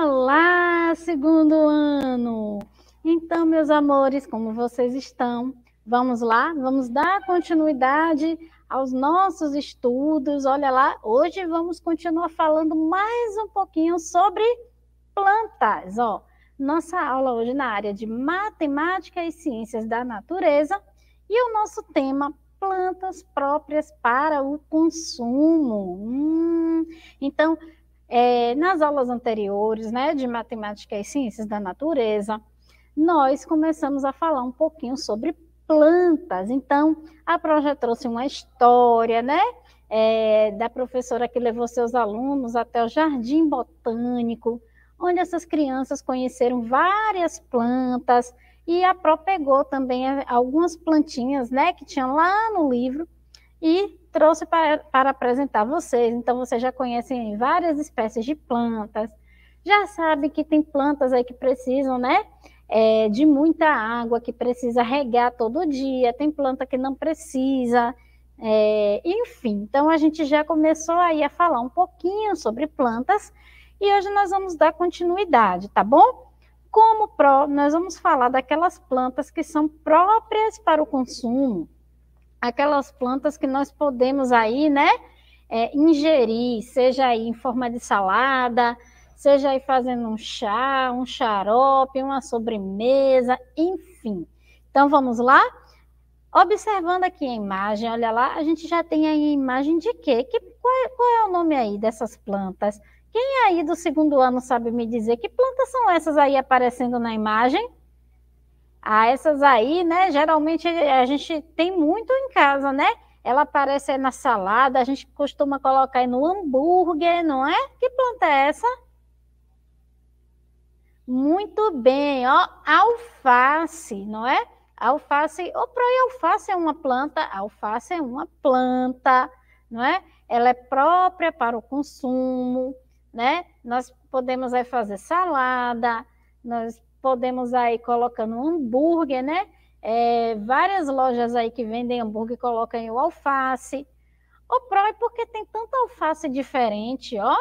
Olá, segundo ano! Então, meus amores, como vocês estão? Vamos lá, vamos dar continuidade aos nossos estudos. Olha lá, hoje vamos continuar falando mais um pouquinho sobre plantas. Ó, nossa aula hoje na área de matemática e ciências da natureza e o nosso tema plantas próprias para o consumo. Hum, então, é, nas aulas anteriores, né, de matemática e ciências da natureza, nós começamos a falar um pouquinho sobre plantas. Então, a Proja trouxe uma história, né, é, da professora que levou seus alunos até o Jardim Botânico, onde essas crianças conheceram várias plantas e a Pro pegou também algumas plantinhas, né, que tinham lá no livro e trouxe para, para apresentar vocês. Então, vocês já conhecem várias espécies de plantas, já sabem que tem plantas aí que precisam, né? É, de muita água, que precisa regar todo dia, tem planta que não precisa, é, enfim. Então, a gente já começou aí a falar um pouquinho sobre plantas e hoje nós vamos dar continuidade, tá bom? Como pró, nós vamos falar daquelas plantas que são próprias para o consumo, aquelas plantas que nós podemos aí, né, é, ingerir, seja aí em forma de salada, seja aí fazendo um chá, um xarope, uma sobremesa, enfim. Então vamos lá? Observando aqui a imagem, olha lá, a gente já tem aí a imagem de quê? Que, qual é, qual, é, o nome aí dessas plantas? Quem aí do segundo ano sabe me dizer que plantas são essas aí aparecendo na imagem? Ah, essas aí, né? Geralmente a gente tem muito em casa, né? Ela aparece na salada, a gente costuma colocar no hambúrguer, não é? Que planta é essa? Muito bem, ó, alface, não é? Alface, o pro alface é uma planta, alface é uma planta, não é? Ela é própria para o consumo, né? Nós podemos aí fazer salada, nós podemos aí colocando hambúrguer, né? É, várias lojas aí que vendem hambúrguer colocam aí o alface. O pró é porque tem tanta alface diferente, ó,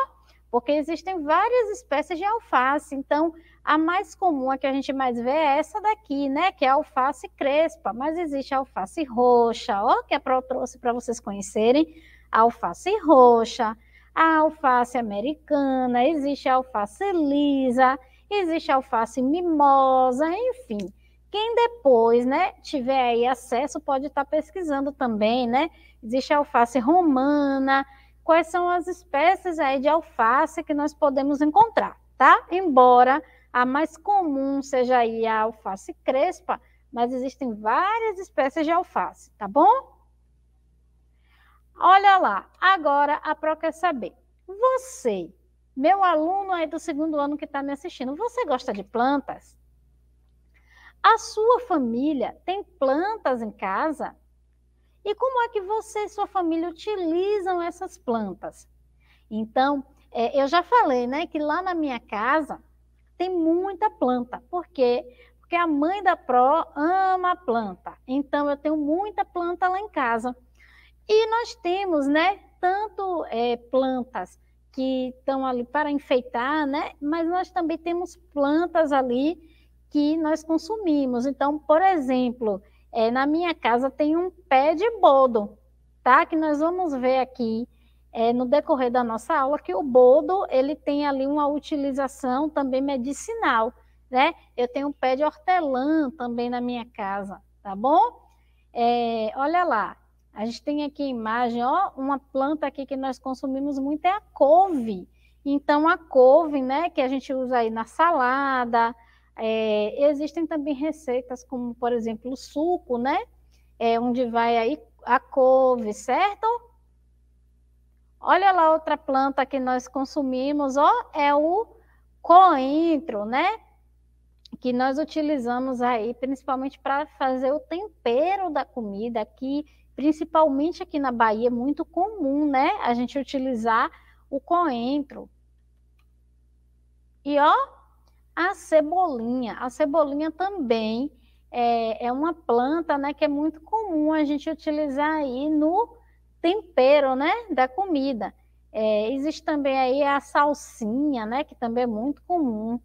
porque existem várias espécies de alface. Então, a mais comum, a que a gente mais vê é essa daqui, né? Que é a alface crespa, mas existe a alface roxa, ó, que a Pro trouxe para vocês conhecerem. A alface roxa, a alface americana, existe a alface lisa, existe alface mimosa, enfim. Quem depois, né, tiver aí acesso, pode estar tá pesquisando também, né? Existe alface romana, quais são as espécies aí de alface que nós podemos encontrar, tá? Embora a mais comum seja aí a alface crespa, mas existem várias espécies de alface, tá bom? Olha lá, agora a Pro quer saber. Você meu aluno aí do segundo ano que está me assistindo, você gosta de plantas? A sua família tem plantas em casa? E como é que você e sua família utilizam essas plantas? Então, é, eu já falei, né, que lá na minha casa tem muita planta. Por quê? Porque a mãe da Pro ama planta. Então, eu tenho muita planta lá em casa. E nós temos, né, tanto é, plantas que estão ali para enfeitar, né? Mas nós também temos plantas ali que nós consumimos. Então, por exemplo, é, na minha casa tem um pé de bodo, tá? Que nós vamos ver aqui é, no decorrer da nossa aula que o bodo ele tem ali uma utilização também medicinal, né? Eu tenho um pé de hortelã também na minha casa, tá bom? É, olha lá, a gente tem aqui imagem, ó, uma planta aqui que nós consumimos muito é a couve. Então, a couve, né, que a gente usa aí na salada. É, existem também receitas como, por exemplo, o suco, né? É, onde vai aí a couve, certo? Olha lá outra planta que nós consumimos, ó, é o coentro, né? Que nós utilizamos aí, principalmente para fazer o tempero da comida, que principalmente aqui na Bahia, é muito comum, né? A gente utilizar o coentro. E ó, a cebolinha. A cebolinha também é, é, uma planta, né, que é muito comum a gente utilizar aí no tempero, né, da comida. É, existe também aí a salsinha, né, que também é muito comum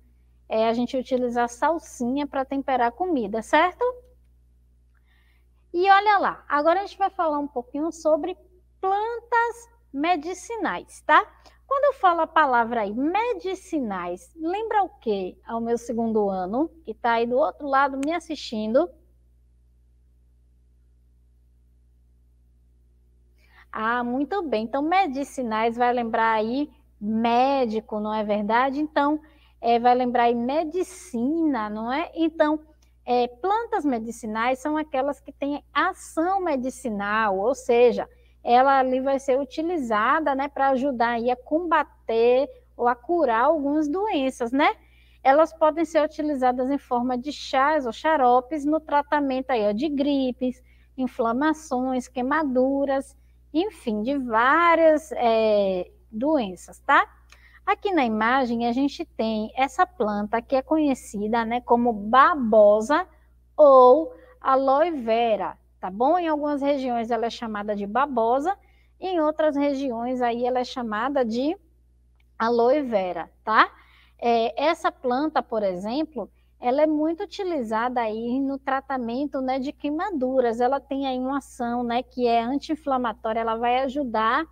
é, a gente utilizar salsinha para temperar a comida, certo? E olha lá, agora a gente vai falar um pouquinho sobre plantas medicinais, tá? Quando eu falo a palavra aí, medicinais, lembra o que ao meu segundo ano, que está aí do outro lado me assistindo? Ah, muito bem. Então, medicinais vai lembrar aí médico, não é verdade? Então, é, vai lembrar aí medicina, não é? Então, é, plantas medicinais são aquelas que têm ação medicinal, ou seja, ela ali vai ser utilizada né, para ajudar a combater ou a curar algumas doenças, né? Elas podem ser utilizadas em forma de chás ou xaropes no tratamento aí, ó, de gripes, inflamações, queimaduras, enfim, de várias é, doenças, tá? Aqui na imagem a gente tem essa planta que é conhecida né, como babosa ou aloe vera, tá bom? Em algumas regiões ela é chamada de babosa, em outras regiões aí ela é chamada de aloe vera, tá? É, essa planta, por exemplo, ela é muito utilizada aí no tratamento né, de queimaduras, ela tem aí uma ação né, que é anti-inflamatória, ela vai ajudar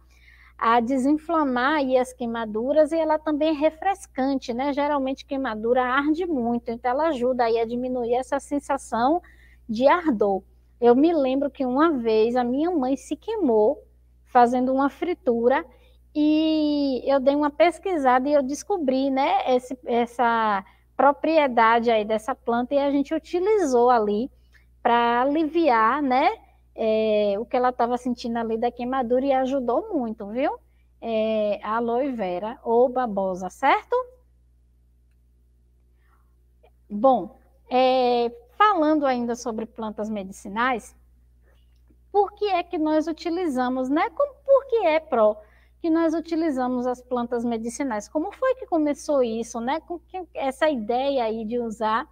a desinflamar as queimaduras e ela também é refrescante, né? Geralmente queimadura arde muito, então ela ajuda aí a diminuir essa sensação de ardor. Eu me lembro que uma vez a minha mãe se queimou fazendo uma fritura e eu dei uma pesquisada e eu descobri, né, esse, essa propriedade aí dessa planta e a gente utilizou ali para aliviar, né, é, o que ela estava sentindo ali da queimadura e ajudou muito, viu? É, aloe vera ou babosa, certo? Bom, é, falando ainda sobre plantas medicinais, por que é que nós utilizamos, né? Como, por que é pró que nós utilizamos as plantas medicinais? Como foi que começou isso, né? Com que, essa ideia aí de usar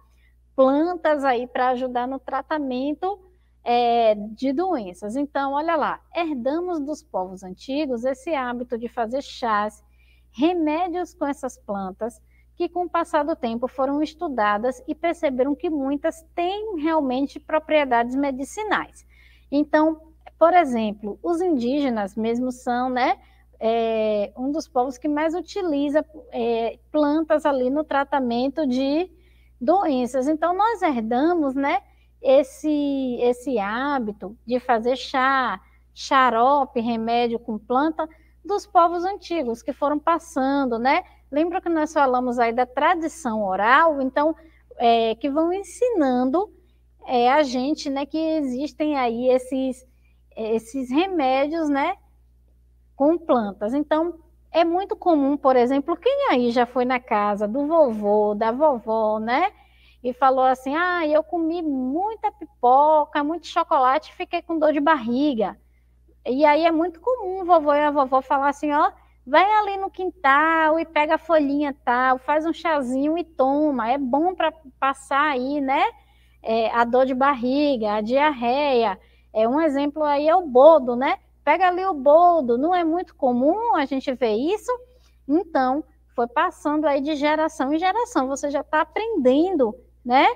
plantas aí para ajudar no tratamento é, de doenças. Então, olha lá, herdamos dos povos antigos esse hábito de fazer chás, remédios com essas plantas, que com o passar do tempo foram estudadas e perceberam que muitas têm realmente propriedades medicinais. Então, por exemplo, os indígenas mesmo são, né, é, um dos povos que mais utiliza é, plantas ali no tratamento de doenças. Então, nós herdamos, né, esse, esse hábito de fazer chá, xarope, remédio com planta dos povos antigos que foram passando, né? Lembra que nós falamos aí da tradição oral, então é, que vão ensinando é, a gente, né, que existem aí esses esses remédios, né, com plantas. Então é muito comum, por exemplo, quem aí já foi na casa do vovô, da vovó, né? e falou assim: Ah, eu comi muita pipoca, muito chocolate, fiquei com dor de barriga. E aí é muito comum o vovô e a vovó falar assim: Ó, vai ali no quintal e pega a folhinha tal, faz um chazinho e toma. É bom para passar aí, né? É, a dor de barriga, a diarreia. É um exemplo aí é o boldo, né? Pega ali o boldo. Não é muito comum a gente ver isso. Então, foi passando aí de geração em geração. Você já está aprendendo né?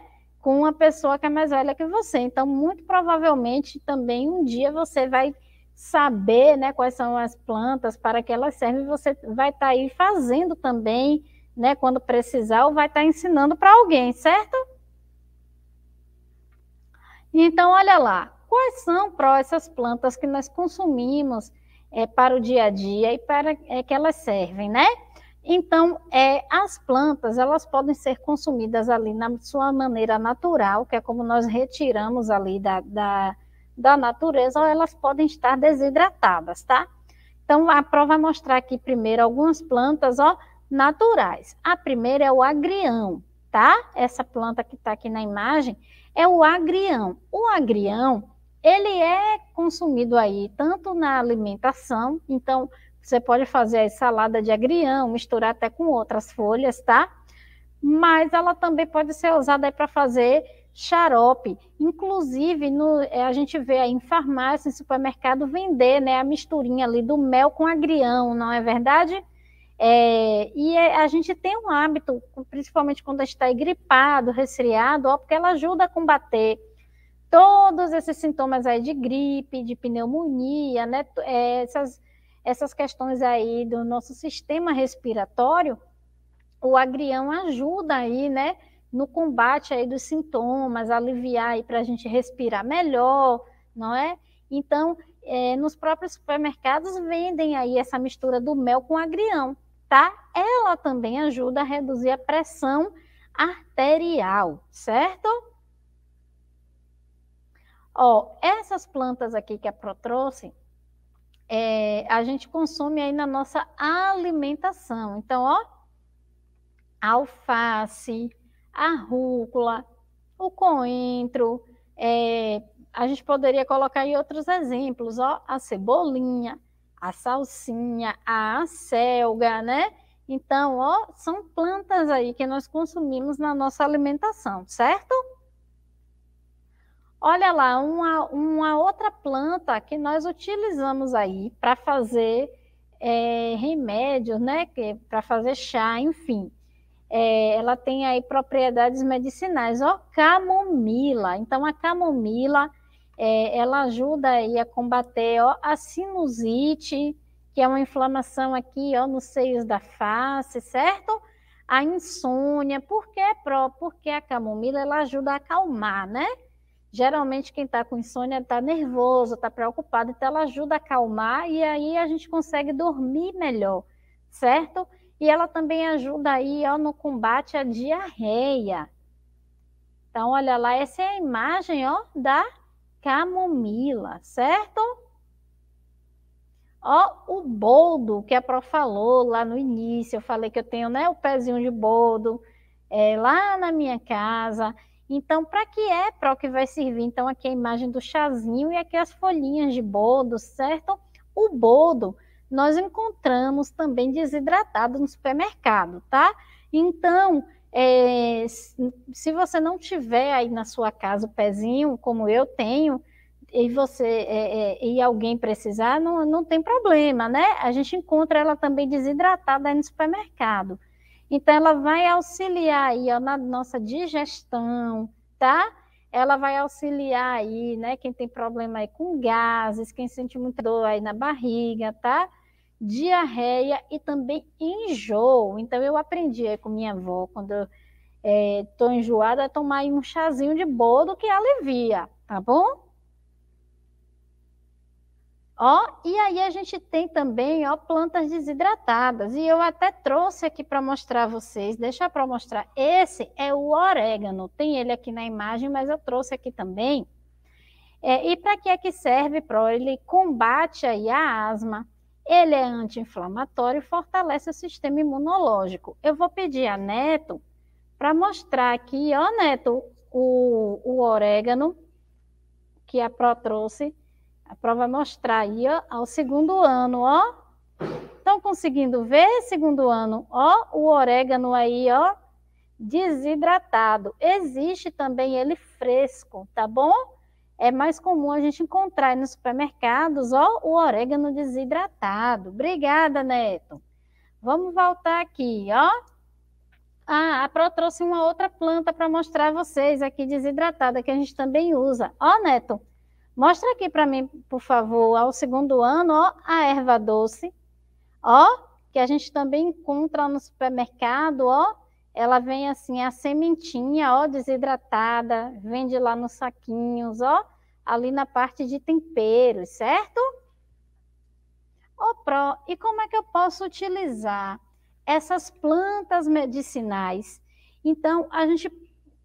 Com uma pessoa que é mais velha que você. Então, muito provavelmente também um dia você vai saber, né, quais são as plantas para que elas servem, você vai estar tá aí fazendo também, né, quando precisar, ou vai estar tá ensinando para alguém, certo? Então, olha lá, quais são pró essas plantas que nós consumimos é, para o dia a dia e para é, que elas servem, né? Então, é, as plantas, elas podem ser consumidas ali na sua maneira natural, que é como nós retiramos ali da, da, da natureza, ou elas podem estar desidratadas, tá? Então, a prova vai mostrar aqui primeiro algumas plantas, ó, naturais. A primeira é o agrião, tá? Essa planta que está aqui na imagem é o agrião. O agrião, ele é consumido aí tanto na alimentação, então você pode fazer a salada de agrião, misturar até com outras folhas, tá? Mas ela também pode ser usada aí para fazer xarope. Inclusive, no, é, a gente vê aí em farmácia, em supermercado, vender né, a misturinha ali do mel com agrião, não é verdade? É, e é, a gente tem um hábito, principalmente quando está gripado, resfriado, ó, porque ela ajuda a combater todos esses sintomas aí de gripe, de pneumonia, né? É, essas essas questões aí do nosso sistema respiratório, o agrião ajuda aí, né, no combate aí dos sintomas, aliviar aí para a gente respirar melhor, não é? Então, é, nos próprios supermercados vendem aí essa mistura do mel com agrião, tá? Ela também ajuda a reduzir a pressão arterial, certo? Ó, essas plantas aqui que a Pro trouxe, é, a gente consome aí na nossa alimentação. Então, ó, alface, a rúcula, o coentro, é, a gente poderia colocar aí outros exemplos, ó, a cebolinha, a salsinha, a selga, né? Então, ó, são plantas aí que nós consumimos na nossa alimentação, certo? Olha lá, uma, uma outra planta que nós utilizamos aí para fazer é, remédios, né? Para fazer chá, enfim. É, ela tem aí propriedades medicinais. Ó, camomila. Então, a camomila, é, ela ajuda aí a combater ó, a sinusite, que é uma inflamação aqui, ó, nos seios da face, certo? A insônia, por quê, pró? Porque a camomila, ela ajuda a acalmar, né? geralmente quem está com insônia está nervoso, está preocupado, então ela ajuda a acalmar e aí a gente consegue dormir melhor, certo? E ela também ajuda aí ó, no combate à diarreia. Então, olha lá, essa é a imagem ó, da camomila, certo? Ó, o boldo que a Pro falou lá no início, eu falei que eu tenho né, o pezinho de boldo é, lá na minha casa. Então, para que é para o que vai servir? Então, aqui é a imagem do chazinho e aqui as folhinhas de boldo, certo? O boldo nós encontramos também desidratado no supermercado, tá? Então, é, se você não tiver aí na sua casa o pezinho, como eu tenho, e você é, é, e alguém precisar, não, não tem problema, né? A gente encontra ela também desidratada aí no supermercado. Então, ela vai auxiliar aí ó, na nossa digestão, tá? Ela vai auxiliar aí, né? Quem tem problema aí com gases, quem sente muita dor aí na barriga, tá? Diarreia e também enjoo. Então, eu aprendi aí com minha avó, quando eu eh, tô enjoada, a tomar um chazinho de boldo que alivia, tá bom? Ó, e aí a gente tem também, ó, plantas desidratadas. E eu até trouxe aqui para mostrar a vocês, deixa para mostrar. Esse é o orégano, tem ele aqui na imagem, mas eu trouxe aqui também. É, e para que é que serve, Pro? Ele combate aí a asma, ele é anti-inflamatório e fortalece o sistema imunológico. Eu vou pedir a Neto para mostrar aqui, ó, Neto, o, o orégano que a Pro trouxe a prova mostrar aí, ó, ao segundo ano, ó. Estão conseguindo ver, segundo ano, ó, o orégano aí, ó, desidratado. Existe também ele fresco, tá bom? É mais comum a gente encontrar aí nos supermercados, ó, o orégano desidratado. Obrigada, Neto. Vamos voltar aqui, ó. Ah, a Pro trouxe uma outra planta para mostrar a vocês aqui desidratada, que a gente também usa. Ó, Neto, Mostra aqui para mim, por favor, ao segundo ano, ó, a erva doce, ó, que a gente também encontra no supermercado, ó, ela vem assim, a sementinha, ó, desidratada, vende lá nos saquinhos, ó, ali na parte de temperos, certo? Ô, Pro, e como é que eu posso utilizar essas plantas medicinais? Então, a gente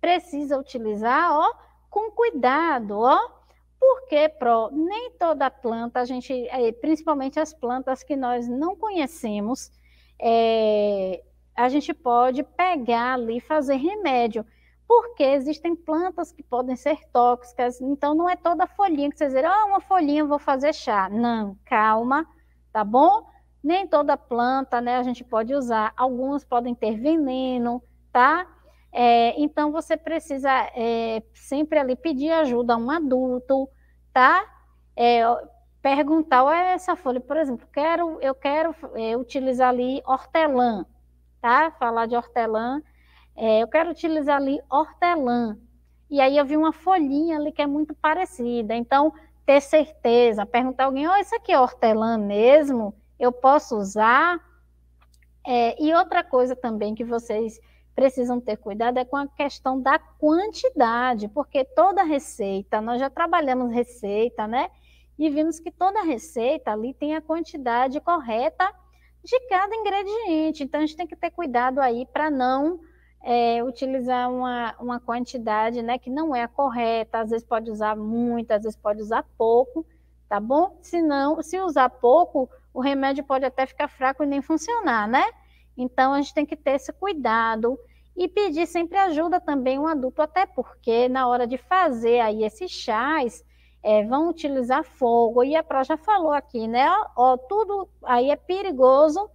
precisa utilizar, ó, com cuidado, ó, por que pró? Nem toda planta, a gente, é, principalmente as plantas que nós não conhecemos, é, a gente pode pegar ali e fazer remédio. Porque existem plantas que podem ser tóxicas, então não é toda folhinha que vocês dizer, ah, uma folhinha vou fazer chá. Não, calma, tá bom? Nem toda planta, né, a gente pode usar. Algumas podem ter veneno, tá? É, então você precisa é, sempre ali pedir ajuda a um adulto, tá? É, perguntar, olha essa folha, por exemplo, quero, eu quero é, utilizar ali hortelã, tá? Falar de hortelã, é, eu quero utilizar ali hortelã. E aí eu vi uma folhinha ali que é muito parecida. Então, ter certeza, perguntar alguém, olha isso aqui é hortelã mesmo? Eu posso usar? É, e outra coisa também que vocês precisam ter cuidado é com a questão da quantidade, porque toda receita, nós já trabalhamos receita, né? E vimos que toda receita ali tem a quantidade correta de cada ingrediente. Então, a gente tem que ter cuidado aí para não é, utilizar uma, uma quantidade né, que não é a correta. Às vezes pode usar muito, às vezes pode usar pouco, tá bom? Se não, se usar pouco, o remédio pode até ficar fraco e nem funcionar, né? Então, a gente tem que ter esse cuidado e pedir sempre ajuda também um adulto, até porque na hora de fazer aí esses chás, é, vão utilizar fogo. E a Pró já falou aqui, né? Ó, ó tudo aí é perigoso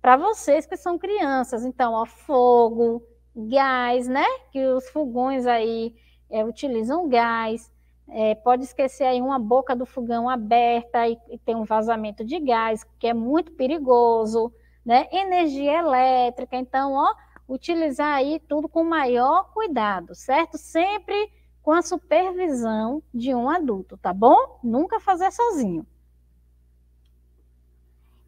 para vocês que são crianças. Então, ó, fogo, gás, né? Que os fogões aí é, utilizam gás. É, pode esquecer aí uma boca do fogão aberta e, e tem um vazamento de gás, que é muito perigoso, né? Energia elétrica. Então, ó, utilizar aí tudo com maior cuidado, certo? Sempre com a supervisão de um adulto, tá bom? Nunca fazer sozinho.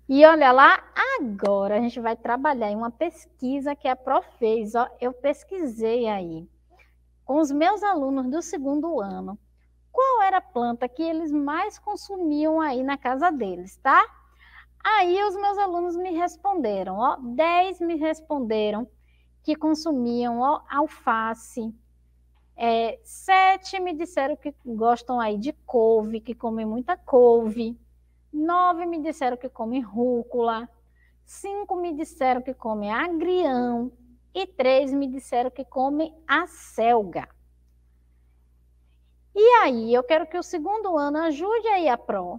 E olha lá, agora a gente vai trabalhar em uma pesquisa que a Prof fez. Ó, eu pesquisei aí com os meus alunos do segundo ano qual era a planta que eles mais consumiam aí na casa deles, tá? Aí os meus alunos me responderam, ó, 10 me responderam que consumiam alface. É, sete me disseram que gostam aí de couve, que comem muita couve. Nove me disseram que comem rúcula. Cinco me disseram que comem agrião. E três me disseram que comem acelga. E aí, eu quero que o segundo ano ajude aí a PRO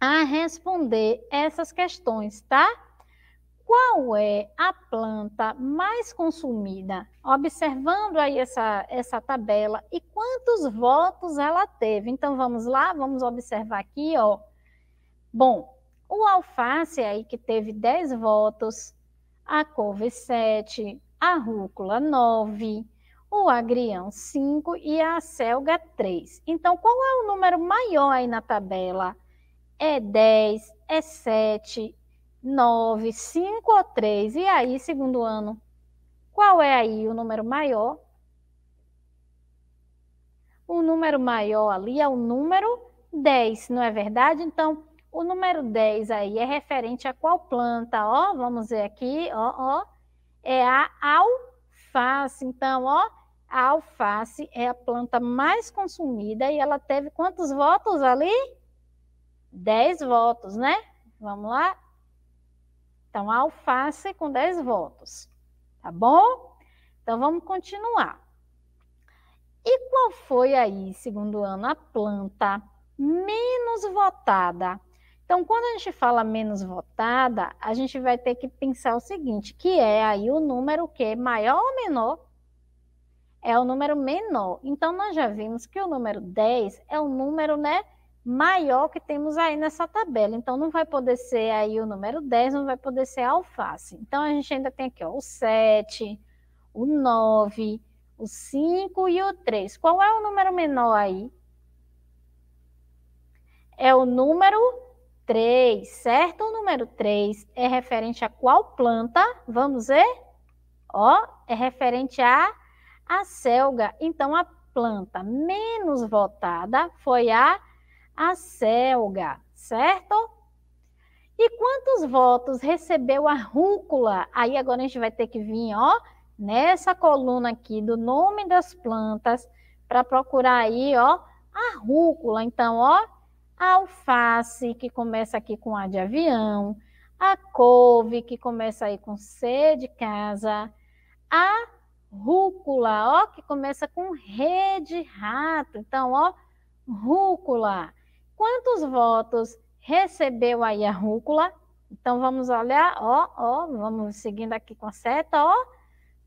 a responder essas questões, tá? qual é a planta mais consumida, observando aí essa, essa tabela e quantos votos ela teve. Então vamos lá, vamos observar aqui, ó. Bom, o alface aí que teve 10 votos, a couve 7, a rúcula 9, o agrião 5 e a selga 3. Então qual é o número maior aí na tabela? É 10, é 7, 9, 5 ou 3. E aí, segundo ano, qual é aí o número maior? O número maior ali é o número 10, não é verdade? Então, o número 10 aí é referente a qual planta? Ó, vamos ver aqui, ó, ó. É a alface. Então, ó, a alface é a planta mais consumida e ela teve quantos votos ali? 10 votos, né? Vamos lá. Então, a alface com 10 votos, tá bom? Então, vamos continuar. E qual foi aí, segundo ano, a planta menos votada? Então, quando a gente fala menos votada, a gente vai ter que pensar o seguinte, que é aí o número que maior ou menor é o número menor. Então, nós já vimos que o número 10 é o número né, maior que temos aí nessa tabela. Então, não vai poder ser aí o número 10, não vai poder ser a alface. Então, a gente ainda tem aqui ó, o 7, o 9, o 5 e o 3. Qual é o número menor aí? É o número 3, certo? O número 3 é referente a qual planta? Vamos ver? Ó, é referente a, a selga. Então, a planta menos votada foi a a selga, certo? E quantos votos recebeu a rúcula? Aí agora a gente vai ter que vir, ó, nessa coluna aqui do nome das plantas para procurar aí, ó, a rúcula. Então, ó, a alface, que começa aqui com A de avião, a couve, que começa aí com C de casa, a rúcula, ó, que começa com r de rato. Então, ó, rúcula. Quantos votos recebeu aí a rúcula? Então, vamos olhar, ó, ó, vamos seguindo aqui com a seta, ó.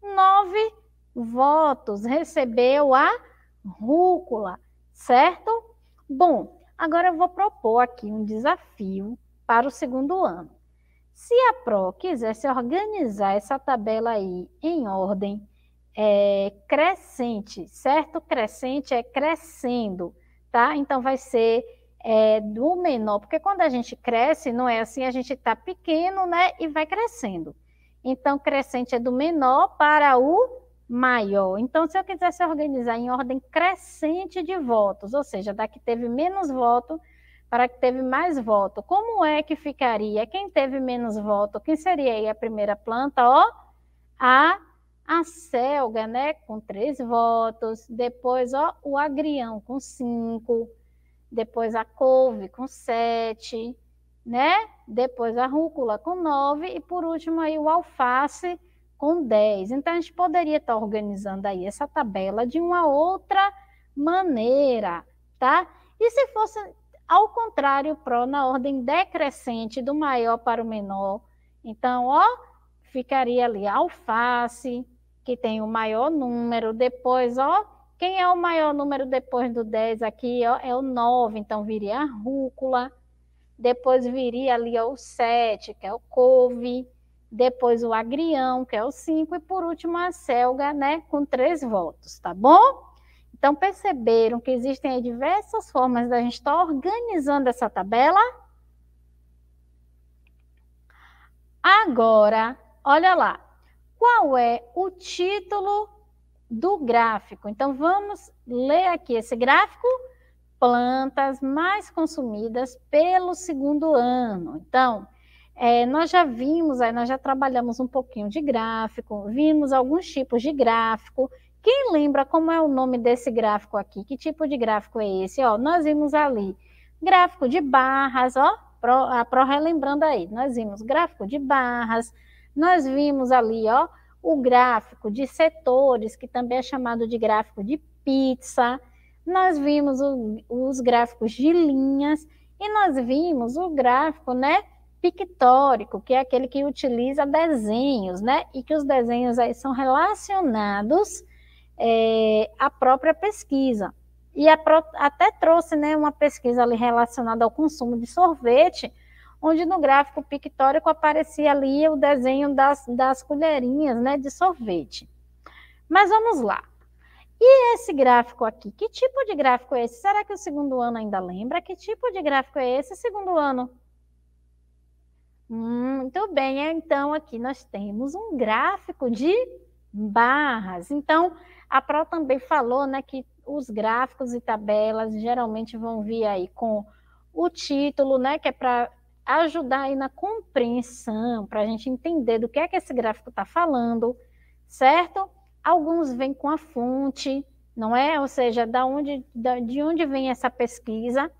Nove votos recebeu a rúcula, certo? Bom, agora eu vou propor aqui um desafio para o segundo ano. Se a PRO quisesse organizar essa tabela aí em ordem é, crescente, certo? Crescente é crescendo, tá? Então, vai ser é, do menor, porque quando a gente cresce, não é assim, a gente está pequeno, né, e vai crescendo. Então, crescente é do menor para o maior. Então, se eu quisesse organizar em ordem crescente de votos, ou seja, da que teve menos voto para que teve mais voto, como é que ficaria? Quem teve menos voto? Quem seria aí a primeira planta? Ó, a a selga, né, com três votos. Depois, ó, o agrião com cinco depois a couve com 7, né? Depois a rúcula com 9 e por último aí o alface com 10. Então a gente poderia estar tá organizando aí essa tabela de uma outra maneira, tá? E se fosse ao contrário, pró na ordem decrescente do maior para o menor, então, ó, ficaria ali alface, que tem o maior número, depois, ó, quem é o maior número depois do 10 aqui? Ó, é o 9, é então viria a rúcula. Depois viria ali ó, o 7, que é o couve. Depois o agrião, que é o 5. E por último a selga, né? Com três votos, tá bom? Então perceberam que existem diversas formas da gente estar tá organizando essa tabela? Agora, olha lá. Qual é o título do gráfico. Então, vamos ler aqui esse gráfico: plantas mais consumidas pelo segundo ano. Então, é, nós já vimos, aí nós já trabalhamos um pouquinho de gráfico, vimos alguns tipos de gráfico. Quem lembra como é o nome desse gráfico aqui? Que tipo de gráfico é esse? Ó, nós vimos ali gráfico de barras, ó, pro, a ah, Pro relembrando aí. Nós vimos gráfico de barras, nós vimos ali, ó, o gráfico de setores, que também é chamado de gráfico de pizza, nós vimos o, os gráficos de linhas e nós vimos o gráfico, né, pictórico, que é aquele que utiliza desenhos, né, e que os desenhos aí são relacionados é, à própria pesquisa. E a, até trouxe, né, uma pesquisa ali relacionada ao consumo de sorvete, onde no gráfico pictórico aparecia ali o desenho das, das colherinhas né, de sorvete. Mas vamos lá. E esse gráfico aqui, que tipo de gráfico é esse? Será que o segundo ano ainda lembra? Que tipo de gráfico é esse segundo ano? Hum, muito bem, então aqui nós temos um gráfico de barras. Então, a Pro também falou né, que os gráficos e tabelas geralmente vão vir aí com o título, né, que é para ajudar aí na compreensão, para a gente entender do que é que esse gráfico está falando, certo? Alguns vêm com a fonte, não é? Ou seja, da onde, da, de onde vem essa pesquisa,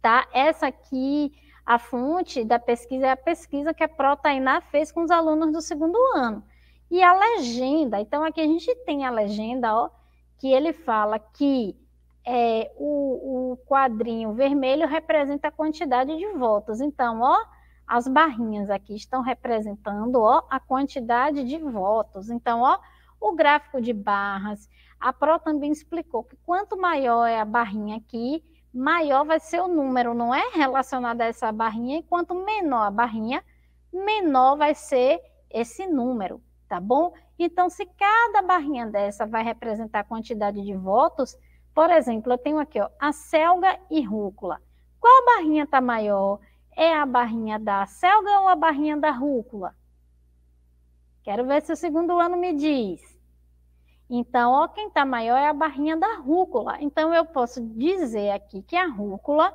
tá? Essa aqui, a fonte da pesquisa é a pesquisa que a Protainá fez com os alunos do segundo ano. E a legenda, então aqui a gente tem a legenda, ó, que ele fala que é, o, o, quadrinho vermelho representa a quantidade de votos. Então, ó, as barrinhas aqui estão representando ó, a quantidade de votos. Então, ó, o gráfico de barras. A Pro também explicou que quanto maior é a barrinha aqui, maior vai ser o número, não é? Relacionado a essa barrinha, e quanto menor a barrinha, menor vai ser esse número, tá bom? Então, se cada barrinha dessa vai representar a quantidade de votos, por exemplo, eu tenho aqui ó, a selga e rúcula. Qual barrinha está maior? É a barrinha da selga ou a barrinha da rúcula? Quero ver se o segundo ano me diz. Então, ó, quem está maior é a barrinha da rúcula. Então, eu posso dizer aqui que a rúcula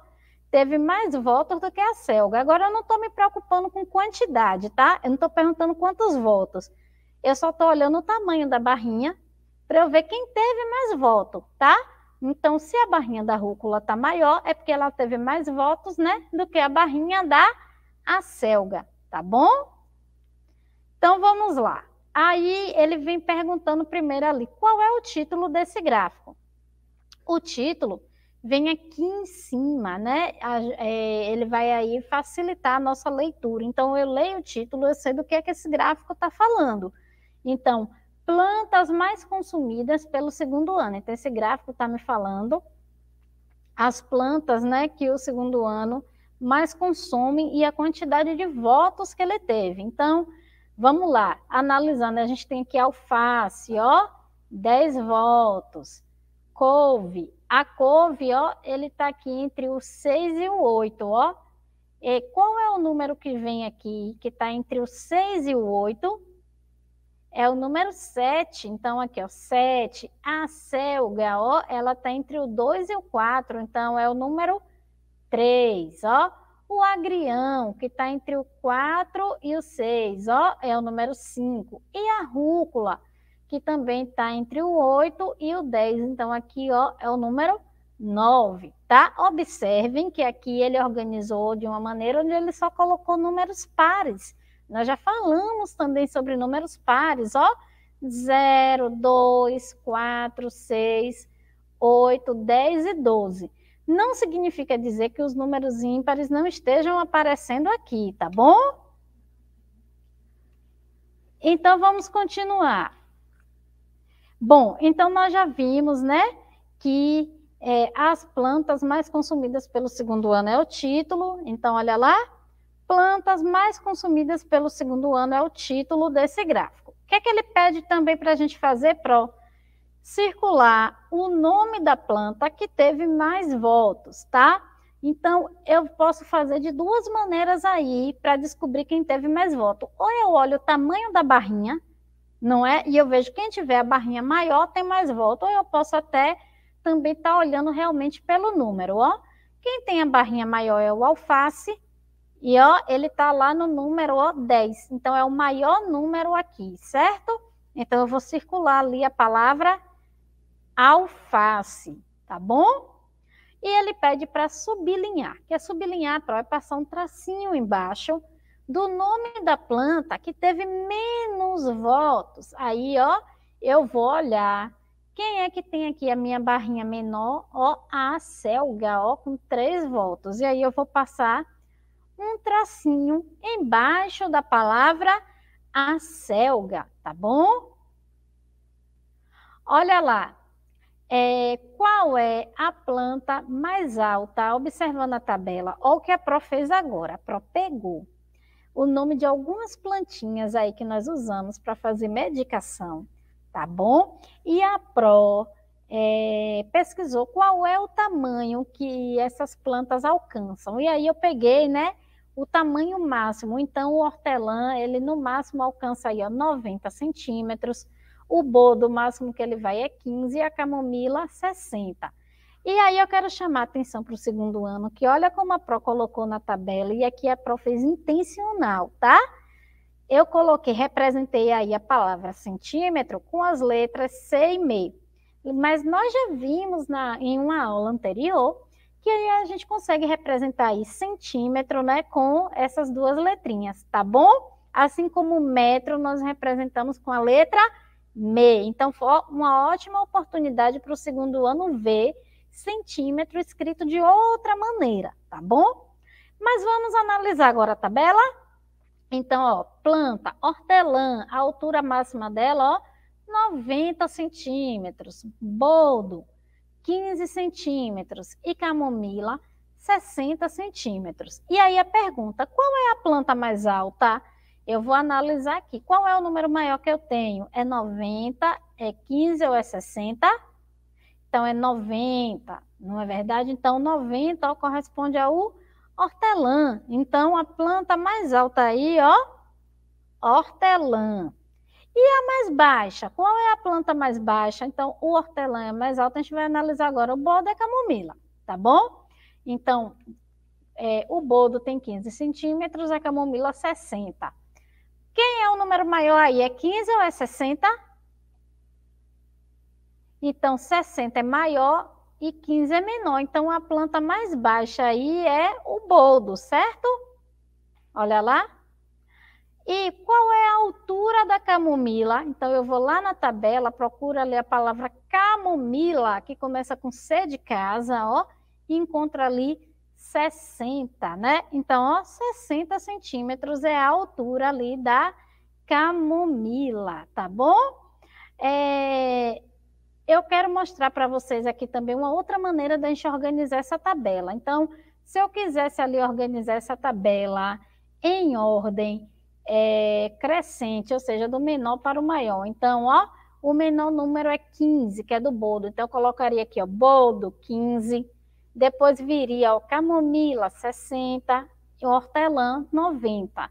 teve mais votos do que a selga. Agora, eu não estou me preocupando com quantidade, tá? Eu não estou perguntando quantos votos. Eu só estou olhando o tamanho da barrinha para eu ver quem teve mais voto, tá? Então, se a barrinha da rúcula está maior, é porque ela teve mais votos, né, do que a barrinha da acelga, tá bom? Então, vamos lá. Aí, ele vem perguntando primeiro ali, qual é o título desse gráfico? O título vem aqui em cima, né? É, ele vai aí facilitar a nossa leitura. Então, eu leio o título, eu sei do que é que esse gráfico está falando. Então, plantas mais consumidas pelo segundo ano. Então, esse gráfico está me falando as plantas né, que o segundo ano mais consome e a quantidade de votos que ele teve. Então, vamos lá, analisando, a gente tem aqui alface, ó, 10 votos, couve, a couve, ó, ele está aqui entre o 6 e o 8, ó. E qual é o número que vem aqui, que está entre o 6 e o 8? é o número 7, então aqui ó, 7, a selga, ó, ela tá entre o 2 e o 4, então é o número 3, ó. O agrião, que tá entre o 4 e o 6, ó, é o número 5. E a rúcula, que também tá entre o 8 e o 10, então aqui, ó, é o número 9, tá? Observem que aqui ele organizou de uma maneira onde ele só colocou números pares, nós já falamos também sobre números pares, ó. 0, 2, 4, 6, 8, 10 e 12. Não significa dizer que os números ímpares não estejam aparecendo aqui, tá bom? Então, vamos continuar. Bom, então nós já vimos, né, que é, as plantas mais consumidas pelo segundo ano é o título. Então, olha lá, plantas mais consumidas pelo segundo ano é o título desse gráfico. O que é que ele pede também para a gente fazer, Pro? Circular o nome da planta que teve mais votos, tá? Então, eu posso fazer de duas maneiras aí para descobrir quem teve mais voto. Ou eu olho o tamanho da barrinha, não é? E eu vejo quem tiver a barrinha maior tem mais voto. Ou eu posso até também estar tá olhando realmente pelo número, ó. Quem tem a barrinha maior é o alface, e ó, ele está lá no número 10. Então, é o maior número aqui, certo? Então, eu vou circular ali a palavra alface, tá bom? E ele pede para sublinhar. Que é sublinhar, Troy, é passar um tracinho embaixo do nome da planta que teve menos votos. Aí, ó, eu vou olhar. Quem é que tem aqui a minha barrinha menor? Ó, a celga, ó, com três votos. E aí eu vou passar um tracinho embaixo da palavra acelga, tá bom? Olha lá, é, qual é a planta mais alta? Observando a tabela, olha o que a Pro fez agora, a Pro pegou o nome de algumas plantinhas aí que nós usamos para fazer medicação, tá bom? E a Pro é, pesquisou qual é o tamanho que essas plantas alcançam. E aí eu peguei, né? o tamanho máximo. Então, o hortelã, ele no máximo alcança aí, ó, 90 centímetros, o bodo, o máximo que ele vai é 15 e a camomila, 60. E aí eu quero chamar a atenção para o segundo ano, que olha como a Pro colocou na tabela, e aqui a Pro fez intencional, tá? Eu coloquei, representei aí a palavra centímetro com as letras C e MEI. Mas nós já vimos na, em uma aula anterior e aí a gente consegue representar aí centímetro, né, com essas duas letrinhas, tá bom? Assim como metro, nós representamos com a letra me. Então, foi uma ótima oportunidade para o segundo ano ver centímetro escrito de outra maneira, tá bom? Mas vamos analisar agora a tabela? Então, ó, planta, hortelã, a altura máxima dela, ó, 90 centímetros. Boldo, 15 centímetros e camomila 60 centímetros. E aí a pergunta, qual é a planta mais alta? Eu vou analisar aqui. Qual é o número maior que eu tenho? É 90, é 15 ou é 60? Então é 90, não é verdade? Então 90 ó, corresponde ao hortelã. Então a planta mais alta aí, ó, hortelã. E a mais baixa? Qual é a planta mais baixa? Então, o hortelã é mais alto, a gente vai analisar agora o boldo e é a camomila, tá bom? Então, é, o boldo tem 15 centímetros, a camomila 60. Quem é o número maior aí? É 15 ou é 60? Então, 60 é maior e 15 é menor. Então, a planta mais baixa aí é o boldo, certo? Olha lá. E qual é a altura da camomila? Então eu vou lá na tabela, procuro ali a palavra camomila, que começa com C de casa, ó, e encontra ali 60, né? Então, ó, 60 centímetros é a altura ali da camomila, tá bom? É, eu quero mostrar para vocês aqui também uma outra maneira da gente organizar essa tabela. Então, se eu quisesse ali organizar essa tabela em ordem é, crescente, ou seja, do menor para o maior. Então, ó, o menor número é 15, que é do boldo. Então, eu colocaria aqui, ó, boldo, 15. Depois viria, ó, camomila, 60. E hortelã, 90.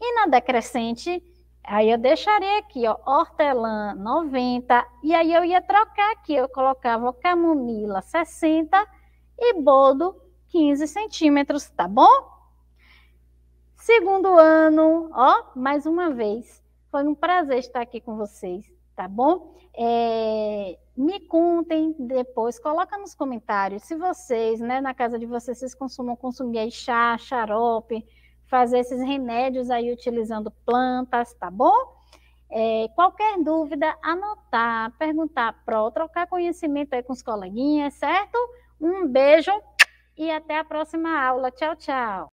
E na decrescente, aí eu deixaria aqui, ó, hortelã, 90. E aí eu ia trocar aqui, eu colocava ó, camomila, 60. E boldo, 15 centímetros, tá bom? Segundo ano, ó, mais uma vez, foi um prazer estar aqui com vocês, tá bom? É, me contem depois, coloca nos comentários se vocês, né, na casa de vocês, vocês consumam, consumir chá, xarope, fazer esses remédios aí utilizando plantas, tá bom? É, qualquer dúvida, anotar, perguntar para trocar conhecimento aí com os coleguinhas, certo? Um beijo e até a próxima aula. Tchau, tchau.